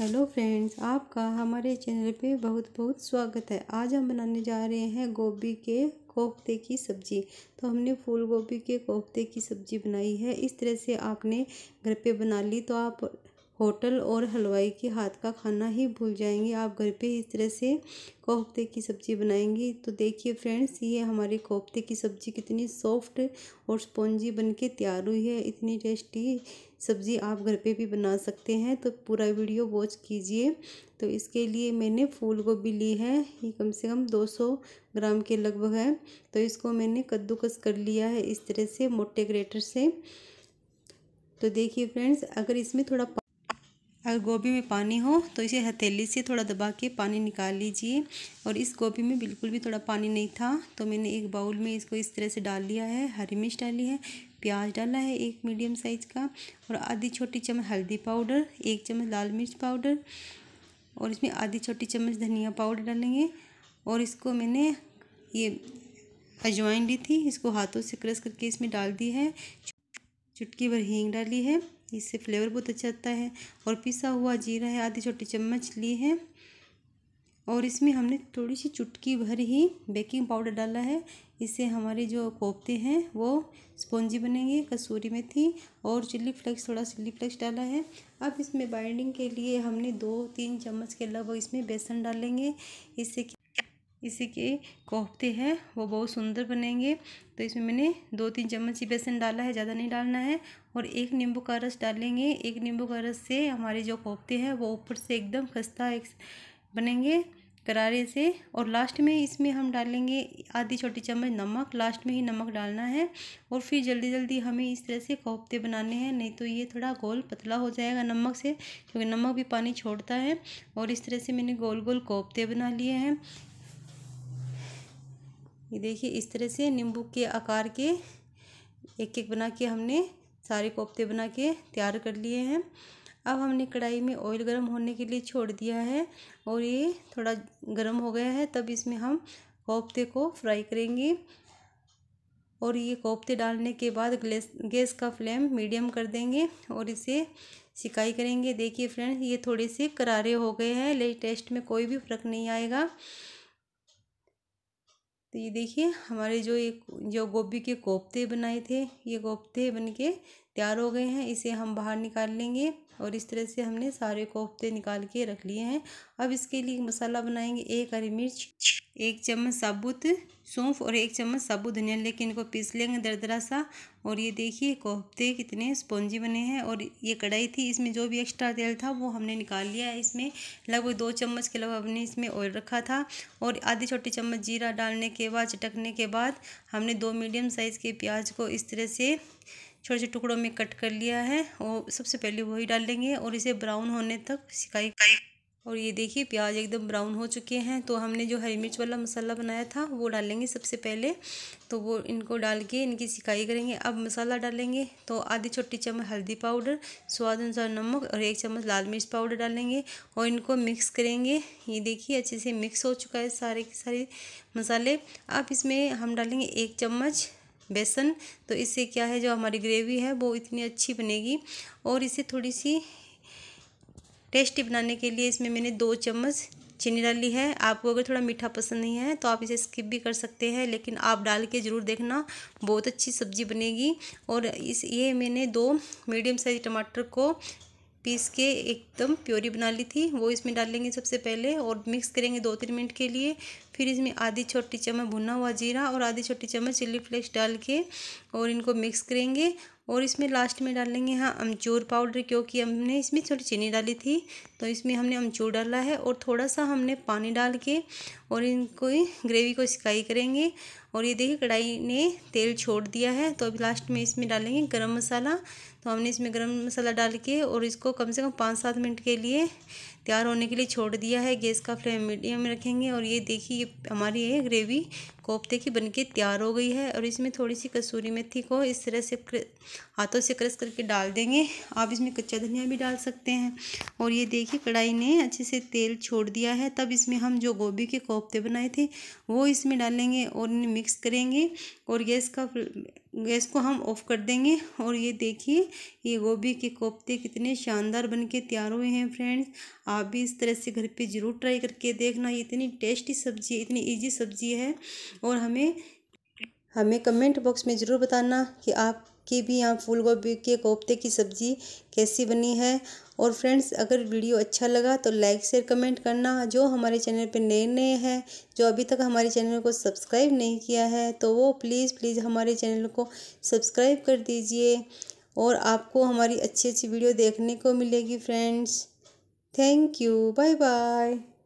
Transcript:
hello friends आपका हमारे channel पे बहुत बहुत स्वागत है आज हम बनाने जा रहे हैं गोभी के कोफ्ते की सब्ज़ी तो हमने फूल गोभी के कोफ्ते की सब्ज़ी बनाई है इस तरह से आपने घर पे बना ली तो आप होटल और हलवाई के हाथ का खाना ही भूल जाएंगे आप घर पे इस तरह से कोफ्ते की सब्ज़ी बनाएंगी तो देखिए फ्रेंड्स ये हमारे कोफ्ते की सब्ज़ी कितनी सॉफ्ट और स्पॉन्जी बन के तैयार हुई है इतनी टेस्टी सब्ज़ी आप घर पे भी बना सकते हैं तो पूरा वीडियो वॉच कीजिए तो इसके लिए मैंने फूल गोभी ली है ये कम से कम 200 ग्राम के लगभग है तो इसको मैंने कद्दूकस कर लिया है इस तरह से मोटे ग्रेटर से तो देखिए फ्रेंड्स अगर इसमें थोड़ा अगर गोभी में पानी हो तो इसे हथेली से थोड़ा दबा के पानी निकाल लीजिए और इस गोभी में बिल्कुल भी थोड़ा पानी नहीं था तो मैंने एक बाउल में इसको इस तरह से डाल लिया है हरी मिर्च डाली है प्याज डाला है एक मीडियम साइज़ का और आधी छोटी चम्मच हल्दी पाउडर एक चम्मच लाल मिर्च पाउडर और इसमें आधी छोटी चम्मच धनिया पाउडर डालेंगे और इसको मैंने ये अजवाइन ली थी इसको हाथों से क्रश करके इसमें डाल दी है चुटकी भर हींग डाली है इससे फ्लेवर बहुत अच्छा आता है और पिसा हुआ जीरा है आधी छोटी चम्मच ली है और इसमें हमने थोड़ी सी चुटकी भर ही बेकिंग पाउडर डाला है इससे हमारे जो कोफ्ते हैं वो स्पॉन्जी बनेंगे कसूरी मेथी और चिल्ली फ्लेक्स थोड़ा चिल्ली फ्लेक्स डाला है अब इसमें बाइंडिंग के लिए हमने दो तीन चम्मच के लगभग इसमें बेसन डालेंगे इससे इसी के कोफ्ते हैं वो बहुत सुंदर बनेंगे तो इसमें मैंने दो तीन चम्मच ही बेसन डाला है ज़्यादा नहीं डालना है और एक नींबू का रस डालेंगे एक नींबू का रस से हमारे जो कोफ्ते हैं वो ऊपर से एकदम खस्ता एक बनेंगे करारे से और लास्ट में इसमें हम डालेंगे आधी छोटी चम्मच नमक लास्ट में ही नमक डालना है और फिर जल्दी जल्दी हमें इस तरह से कोफ्ते बनाने हैं नहीं तो ये थोड़ा गोल पतला हो जाएगा नमक से क्योंकि नमक भी पानी छोड़ता है और इस तरह से मैंने गोल गोल कोफ्ते बना लिए हैं ये देखिए इस तरह से नींबू के आकार के एक एक बना के हमने सारे कोफ्ते बना के तैयार कर लिए हैं अब हमने कढ़ाई में ऑयल गर्म होने के लिए छोड़ दिया है और ये थोड़ा गर्म हो गया है तब इसमें हम कोफ्ते को फ्राई करेंगे और ये कोफ्ते डालने के बाद गैस गैस का फ्लेम मीडियम कर देंगे और इसे सिकाई करेंगे देखिए फ्रेंड्स ये थोड़े से करारे हो गए हैं लेकिन टेस्ट में कोई भी फर्क नहीं आएगा तो ये देखिए हमारे जो ये जो गोभी के कोफ्ते बनाए थे ये कोफ्ते बन के तैयार हो गए हैं इसे हम बाहर निकाल लेंगे और इस तरह से हमने सारे कोफ्ते निकाल के रख लिए हैं अब इसके लिए मसाला बनाएंगे एक हरी मिर्च एक चम्मच साबुत सौंफ और एक चम्मच साबुत धनिया लेकिन इनको पीस लेंगे दरदरा सा और ये देखिए कोफ्ते कितने स्पॉन्जी बने हैं और ये कढ़ाई थी इसमें जो भी एक्स्ट्रा तेल था वो हमने निकाल लिया है इसमें लगभग दो चम्मच के लगभग हमने इसमें ऑयल रखा था और आधी छोटी चम्मच जीरा डालने के बाद चटकने के बाद हमने दो मीडियम साइज़ के प्याज को इस तरह से छोटे छोटे टुकड़ों में कट कर लिया है और सबसे पहले वही डाल देंगे और इसे ब्राउन होने तक सिकाई और ये देखिए प्याज एकदम ब्राउन हो चुके हैं तो हमने जो हरी मिर्च वाला मसाला बनाया था वो डालेंगे सबसे पहले तो वो इनको डाल के इनकी सिकाई करेंगे अब मसाला डालेंगे तो आधी छोटी चम्मच हल्दी पाउडर स्वाद अनुसार नमक और एक चम्मच लाल मिर्च पाउडर डालेंगे और इनको मिक्स करेंगे ये देखिए अच्छे से मिक्स हो चुका है सारे के सारे मसाले अब इसमें हम डालेंगे एक चम्मच बेसन तो इससे क्या है जो हमारी ग्रेवी है वो इतनी अच्छी बनेगी और इसे थोड़ी सी टेस्टी बनाने के लिए इसमें मैंने दो चम्मच चीनी डाली है आपको अगर थोड़ा मीठा पसंद नहीं है तो आप इसे स्किप भी कर सकते हैं लेकिन आप डाल के ज़रूर देखना बहुत अच्छी सब्ज़ी बनेगी और इस ये मैंने दो मीडियम साइज टमाटर को पीस के एकदम प्योरी बना ली थी वो इसमें डालेंगे सबसे पहले और मिक्स करेंगे दो तीन मिनट के लिए फिर इसमें आधी छोटी चम्मच भुना हुआ जीरा और आधी छोटी चम्मच चिल्ली फ्लेक्स डाल के और इनको मिक्स करेंगे और इसमें लास्ट में डालेंगे हाँ अमचूर पाउडर क्योंकि हमने इसमें छोटी चीनी डाली थी तो इसमें हमने अमचूर डाला है और थोड़ा सा हमने पानी डाल के और इनको ग्रेवी को सिकाई करेंगे और ये देखिए कढ़ाई ने तेल छोड़ दिया है तो अभी लास्ट में इसमें डालेंगे गरम मसाला तो हमने इसमें गरम मसाला डाल के और इसको कम से कम पाँच सात मिनट के लिए तैयार होने के लिए छोड़ दिया है गैस का फ्लेम मीडियम में रखेंगे और ये देखिए ये हमारी ये ग्रेवी कोफ्ते की बनके तैयार हो गई है और इसमें थोड़ी सी कसूरी मेथी को इस तरह से हाथों से क्रस करके डाल देंगे आप इसमें कच्चा धनिया भी डाल सकते हैं और ये देखिए कढ़ाई ने अच्छे से तेल छोड़ दिया है तब इसमें हम जो गोभी के कोफ्ते बनाए थे वो इसमें डालेंगे और इन्हें मिक्स करेंगे और गैस का गैस को हम ऑफ़ कर देंगे और ये देखिए ये गोभी के कोफ्ते कितने शानदार बन के तैयार हुए हैं फ्रेंड्स आप भी इस तरह से घर पे ज़रूर ट्राई करके देखना ये इतनी टेस्टी सब्ज़ी इतनी इजी सब्ज़ी है और हमें हमें कमेंट बॉक्स में ज़रूर बताना कि आप कि भी यहाँ फूल गोभी के कोफ्ते की सब्ज़ी कैसी बनी है और फ्रेंड्स अगर वीडियो अच्छा लगा तो लाइक शेयर कमेंट करना जो हमारे चैनल पर नए नए हैं जो अभी तक हमारे चैनल को सब्सक्राइब नहीं किया है तो वो प्लीज़ प्लीज़ हमारे चैनल को सब्सक्राइब कर दीजिए और आपको हमारी अच्छी अच्छी वीडियो देखने को मिलेगी friends thank you bye bye